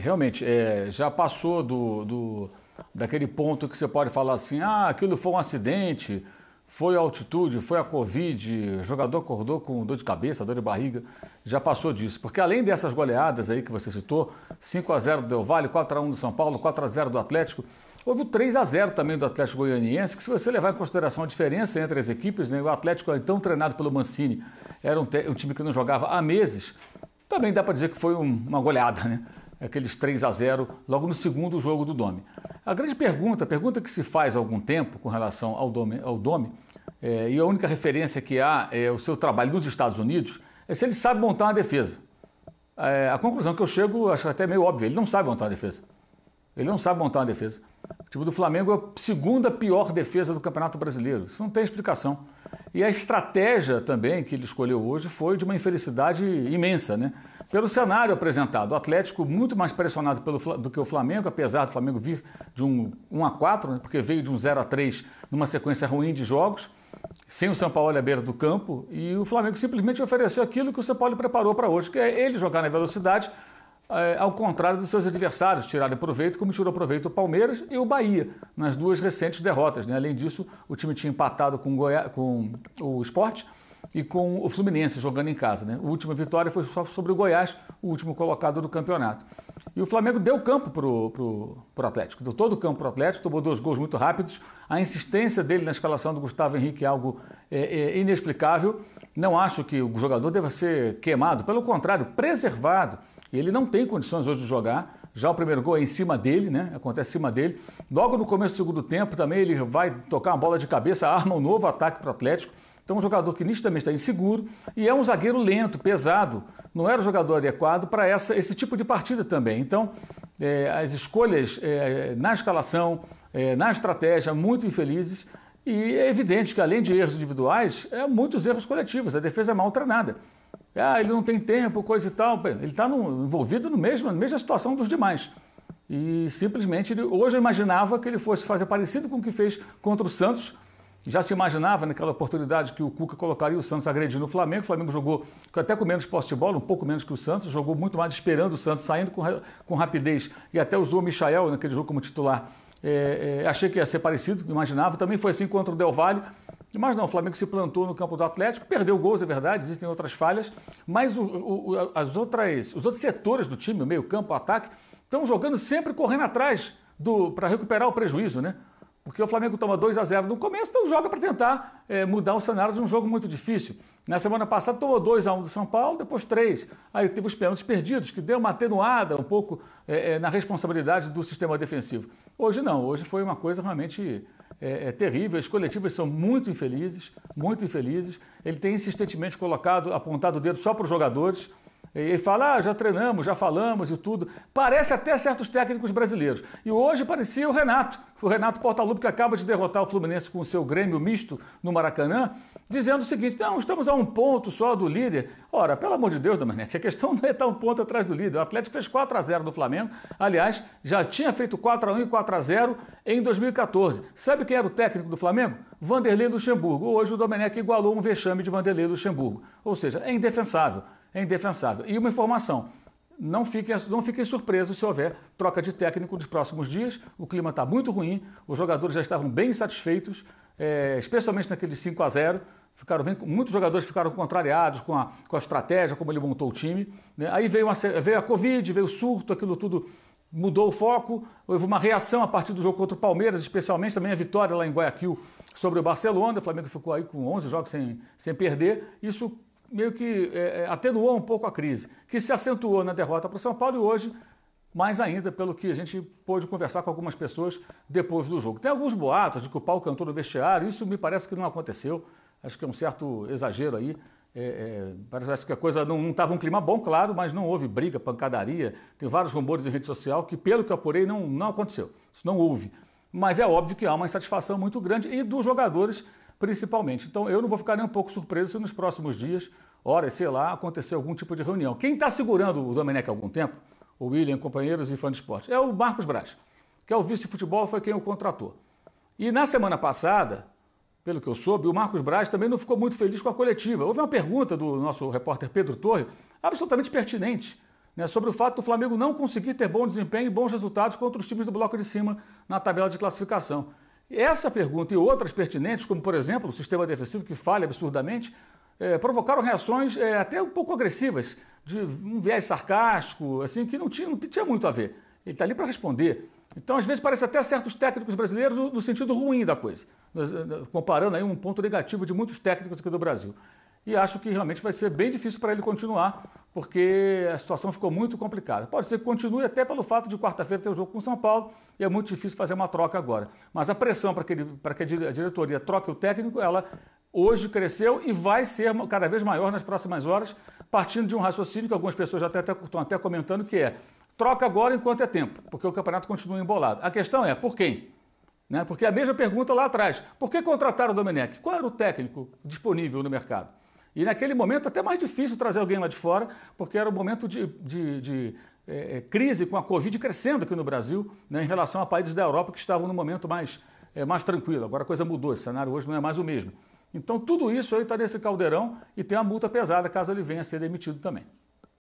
realmente, é, já passou do, do, daquele ponto que você pode falar assim, ah, aquilo foi um acidente, foi a altitude, foi a Covid, o jogador acordou com dor de cabeça, dor de barriga, já passou disso. Porque além dessas goleadas aí que você citou, 5 a 0 do Del Valle, 4 a 1 do São Paulo, 4 a 0 do Atlético, houve o 3 a 0 também do Atlético Goianiense, que se você levar em consideração a diferença entre as equipes, né, o Atlético então treinado pelo Mancini, era um, um time que não jogava há meses, também dá para dizer que foi um, uma goleada, né? aqueles 3 a 0 logo no segundo jogo do Domi. A grande pergunta, a pergunta que se faz há algum tempo com relação ao Domi, ao é, e a única referência que há é o seu trabalho nos Estados Unidos, é se ele sabe montar uma defesa. É, a conclusão que eu chego, acho até meio óbvia, ele não sabe montar uma defesa. Ele não sabe montar uma defesa. O time do Flamengo é a segunda pior defesa do Campeonato Brasileiro. Isso não tem explicação. E a estratégia também que ele escolheu hoje foi de uma infelicidade imensa, né? Pelo cenário apresentado, o Atlético muito mais pressionado pelo, do que o Flamengo, apesar do Flamengo vir de um 1 a 4, né, porque veio de um 0 a 3 numa sequência ruim de jogos, sem o São Paulo à beira do campo, e o Flamengo simplesmente ofereceu aquilo que o São Paulo preparou para hoje, que é ele jogar na velocidade, é, ao contrário dos seus adversários, tirarem proveito, como tirou proveito o Palmeiras e o Bahia, nas duas recentes derrotas. Né? Além disso, o time tinha empatado com, com o Esporte e com o Fluminense jogando em casa. Né? A última vitória foi só sobre o Goiás, o último colocado do campeonato. E o Flamengo deu campo para o Atlético, deu todo o campo para o Atlético, tomou dois gols muito rápidos. A insistência dele na escalação do Gustavo Henrique é algo é, é, inexplicável. Não acho que o jogador deva ser queimado, pelo contrário, preservado. Ele não tem condições hoje de jogar. Já o primeiro gol é em cima dele, né? Acontece em cima dele. Logo no começo do segundo tempo também ele vai tocar uma bola de cabeça, arma um novo ataque para o Atlético. Então, um jogador que nitidamente está inseguro e é um zagueiro lento, pesado. Não era o jogador adequado para esse tipo de partida também. Então, é, as escolhas é, na escalação, é, na estratégia, muito infelizes. E é evidente que, além de erros individuais, é muitos erros coletivos. A defesa é mal treinada. Ah, ele não tem tempo, coisa e tal. Ele está envolvido no mesmo, na mesma situação dos demais. E simplesmente, ele, hoje eu imaginava que ele fosse fazer parecido com o que fez contra o Santos já se imaginava naquela oportunidade que o Cuca colocaria o Santos agredindo o Flamengo. O Flamengo jogou até com menos posse de bola, um pouco menos que o Santos, jogou muito mais esperando o Santos, saindo com, com rapidez e até usou o Michael naquele jogo como titular. É, é, achei que ia ser parecido, imaginava. Também foi assim contra o Del Valle. Mas não, o Flamengo se plantou no campo do Atlético, perdeu gols, é verdade, existem outras falhas, mas o, o, as outras, os outros setores do time, o meio-campo, o ataque, estão jogando sempre correndo atrás para recuperar o prejuízo, né? Porque o Flamengo toma 2 a 0 no começo, então joga para tentar é, mudar o cenário de um jogo muito difícil. Na semana passada tomou 2 a 1 um do São Paulo, depois 3. Aí teve os pênaltis perdidos, que deu uma atenuada um pouco é, é, na responsabilidade do sistema defensivo. Hoje não, hoje foi uma coisa realmente é, é, terrível. As coletivas são muito infelizes, muito infelizes. Ele tem insistentemente colocado, apontado o dedo só para os jogadores. Ele fala, ah, já treinamos, já falamos e tudo. Parece até certos técnicos brasileiros. E hoje parecia o Renato, o Renato Portaluppi, que acaba de derrotar o Fluminense com o seu Grêmio misto no Maracanã, dizendo o seguinte: não, estamos a um ponto só do líder. Ora, pelo amor de Deus, Domenech, que a questão não é estar tá um ponto atrás do líder. O Atlético fez 4 a 0 no Flamengo, aliás, já tinha feito 4 a 1 e 4 a 0 em 2014. Sabe quem era o técnico do Flamengo? Vanderlei Luxemburgo. Hoje o Domenech igualou um vexame de Vanderlei Luxemburgo. Ou seja, é indefensável é indefensável. E uma informação: não fiquem, não fiquem surpresos se houver troca de técnico nos próximos dias. O clima está muito ruim, os jogadores já estavam bem insatisfeitos, é, especialmente naquele 5 a 0 ficaram bem, muitos jogadores ficaram contrariados com a, com a estratégia, como ele montou o time. Né? Aí veio, uma, veio a Covid, veio o surto, aquilo tudo mudou o foco. Houve uma reação a partir do jogo contra o Palmeiras, especialmente também a vitória lá em Guayaquil sobre o Barcelona. O Flamengo ficou aí com 11 jogos sem, sem perder. Isso meio que é, é, atenuou um pouco a crise, que se acentuou na derrota para o São Paulo e hoje, mais ainda, pelo que a gente pôde conversar com algumas pessoas depois do jogo. Tem alguns boatos de que o Paulo cantou no vestiário, isso me parece que não aconteceu, acho que é um certo exagero aí. É, é, parece que a coisa não estava um clima bom, claro, mas não houve briga, pancadaria. Tem vários rumores em rede social que, pelo que eu apurei, não, não aconteceu. Isso não houve. Mas é óbvio que há uma insatisfação muito grande e dos jogadores principalmente. Então eu não vou ficar nem um pouco surpreso se nos próximos dias, horas, sei lá, acontecer algum tipo de reunião. Quem está segurando o Domenech há algum tempo, o William, companheiros e fã de esporte, é o Marcos Braz, que é o vice-futebol, foi quem o contratou. E na semana passada, pelo que eu soube, o Marcos Braz também não ficou muito feliz com a coletiva. Houve uma pergunta do nosso repórter Pedro Torre, absolutamente pertinente, né, sobre o fato do Flamengo não conseguir ter bom desempenho e bons resultados contra os times do bloco de cima na tabela de classificação. Essa pergunta e outras pertinentes, como por exemplo o sistema defensivo que falha absurdamente, é, provocaram reações é, até um pouco agressivas, de um viés sarcástico, assim, que não tinha, não tinha muito a ver. Ele está ali para responder. Então, às vezes, parece até certos técnicos brasileiros no sentido ruim da coisa, comparando aí um ponto negativo de muitos técnicos aqui do Brasil. E acho que realmente vai ser bem difícil para ele continuar porque a situação ficou muito complicada. Pode ser que continue até pelo fato de quarta-feira ter o um jogo com o São Paulo e é muito difícil fazer uma troca agora. Mas a pressão para que, ele, para que a diretoria troque o técnico, ela hoje cresceu e vai ser cada vez maior nas próximas horas, partindo de um raciocínio que algumas pessoas já até, até, estão até comentando, que é troca agora enquanto é tempo, porque o campeonato continua embolado. A questão é, por quem? Né? Porque é a mesma pergunta lá atrás, por que contrataram o Domenech? Qual era o técnico disponível no mercado? E naquele momento até mais difícil trazer alguém lá de fora, porque era um momento de, de, de é, é, crise com a Covid crescendo aqui no Brasil, né, em relação a países da Europa que estavam no momento mais, é, mais tranquilo. Agora a coisa mudou, esse cenário hoje não é mais o mesmo. Então tudo isso aí está nesse caldeirão e tem a multa pesada caso ele venha a ser demitido também.